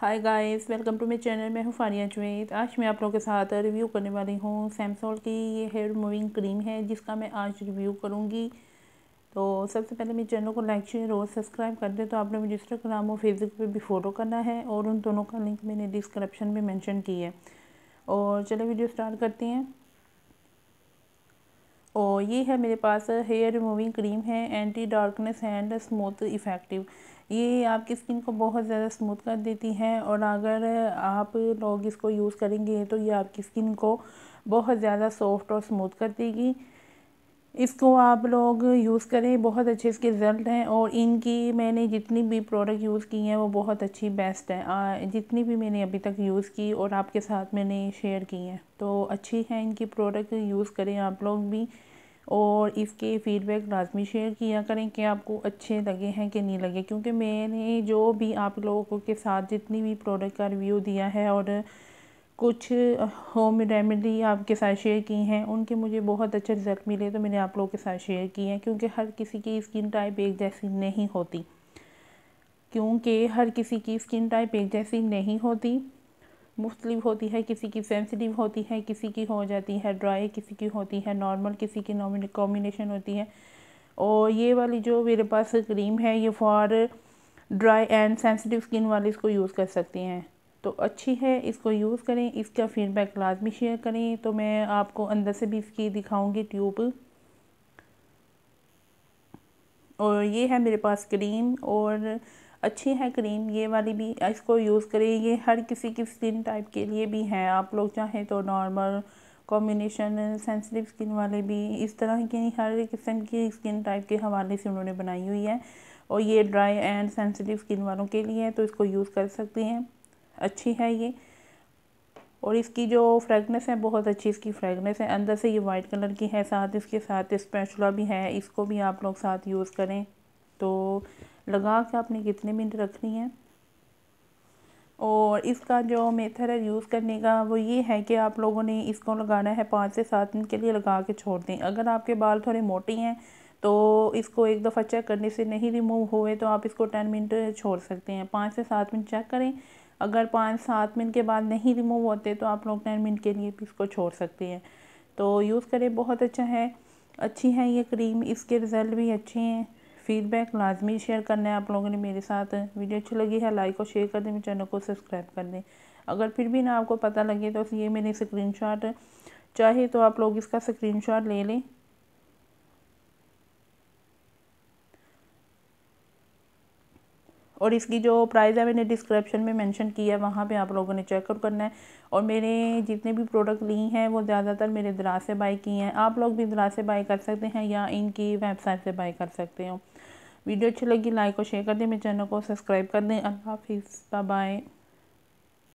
hi guys welcome to my channel मैं हूँ फानिया जुवेद आज मैं आप लोगों के साथ रिव्यू करने वाली हूँ सैमसोल की ये हेयर रिमूविंग क्रीम है जिसका मैं आज रिव्यू करूँगी तो सबसे पहले मेरे चैनल को लाइक शेयर और सब्सक्राइब कर दें तो आपने मुझे इंस्टाग्राम और फेसबुक पे भी फॉलो करना है और उन दोनों का लिंक मैंने डिस्क्रिप्शन में मैंशन की है और चलो वीडियो स्टार्ट करते हैं और ये है मेरे पास हेयर रिमूविंग क्रीम है anti darkness and smooth effective ये आपकी स्किन को बहुत ज़्यादा स्मूथ कर देती है और अगर आप लोग इसको यूज़ करेंगे तो ये आपकी स्किन को बहुत ज़्यादा सॉफ्ट और स्मूथ कर देगी इसको आप लोग यूज़ करें बहुत अच्छे इसके रिज़ल्ट हैं और इनकी मैंने जितनी भी प्रोडक्ट यूज़ की हैं वो बहुत अच्छी बेस्ट है जितनी भी मैंने अभी तक यूज़ की और आपके साथ मैंने शेयर की हैं तो अच्छी हैं इनकी प्रोडक्ट यूज़ करें आप लोग भी और इसके फ़ीडबैक लाजमी शेयर किया करें कि आपको अच्छे लगे हैं कि नहीं लगे क्योंकि मैंने जो भी आप लोगों के साथ जितनी भी प्रोडक्ट का रिव्यू दिया है और कुछ होम रेमेडी आपके साथ शेयर की हैं उनके मुझे बहुत अच्छे रिजल्ट मिले तो मैंने आप लोगों के साथ शेयर की हैं क्योंकि हर किसी की स्किन टाइप एक जैसी नहीं होती क्योंकि हर किसी की स्किन टाइप एक जैसी नहीं होती मुख्तलिफ होती है किसी की सेंसिटिव होती है किसी की हो जाती है ड्राई किसी की होती है नॉर्मल किसी की कॉम्बिनेशन होती है और ये वाली जो मेरे पास क्रीम है ये for dry and sensitive skin वाले इसको यूज़ कर सकते हैं तो अच्छी है इसको यूज़ करें इसका फीडबैक लाजमी शेयर करें तो मैं आपको अंदर से भी इसकी दिखाऊंगी ट्यूब और ये है मेरे पास क्रीम और अच्छी है क्रीम ये वाली भी इसको यूज़ करें ये हर किसी की स्किन टाइप के लिए भी है आप लोग चाहें तो नॉर्मल कॉम्बिनेशन सेंसिटिव स्किन वाले भी इस तरह की हर किस्म की स्किन टाइप के हवाले से उन्होंने बनाई हुई है और ये ड्राई एंड सेंसिटिव स्किन वालों के लिए है तो इसको यूज़ कर सकते हैं अच्छी है ये और इसकी जो फ्रेगनेस है बहुत अच्छी इसकी फ्रेगनेस है अंदर से ये वाइट कलर की है साथ इसके साथ स्पेचुला भी है इसको भी आप लोग साथ यूज़ करें तो लगा के आपने कितने मिनट रखनी है और इसका जो मेथड है यूज़ करने का वो ये है कि आप लोगों ने इसको लगाना है पाँच से सात मिनट के लिए लगा के छोड़ दें अगर आपके बाल थोड़े मोटे हैं तो इसको एक दफ़ा चेक करने से नहीं रिमूव हुए तो आप इसको टेन मिनट छोड़ सकते हैं पाँच से सात मिनट चेक करें अगर पाँच सात मिनट के बाद नहीं रिमूव होते तो आप लोग टेन मिनट के लिए भी इसको छोड़ सकते हैं तो यूज़ करें बहुत अच्छा है अच्छी है ये क्रीम इसके रिज़ल्ट भी अच्छे हैं फीडबैक लाजमी शेयर करना है आप लोगों ने मेरे साथ वीडियो अच्छी लगी है लाइक और शेयर कर दें मेरे चैनल को सब्सक्राइब कर दें अगर फिर भी ना आपको पता लगे तो ये मेरे स्क्रीनशॉट चाहे तो आप लोग इसका स्क्रीनशॉट ले लें और इसकी जो प्राइस है मैंने डिस्क्रिप्शन में मेंशन किया है वहाँ पे आप लोगों ने चेकआउट करना है और मेरे जितने भी प्रोडक्ट ली हैं वो ज़्यादातर मेरे दराज से बाई की हैं आप लोग भी दराज से बाई कर सकते हैं या इनकी वेबसाइट से बाई कर सकते हो वीडियो अच्छी लगी लाइक और शेयर कर दें मेरे चैनल को सब्सक्राइब कर दें अल्लाह हाफिज़ बाय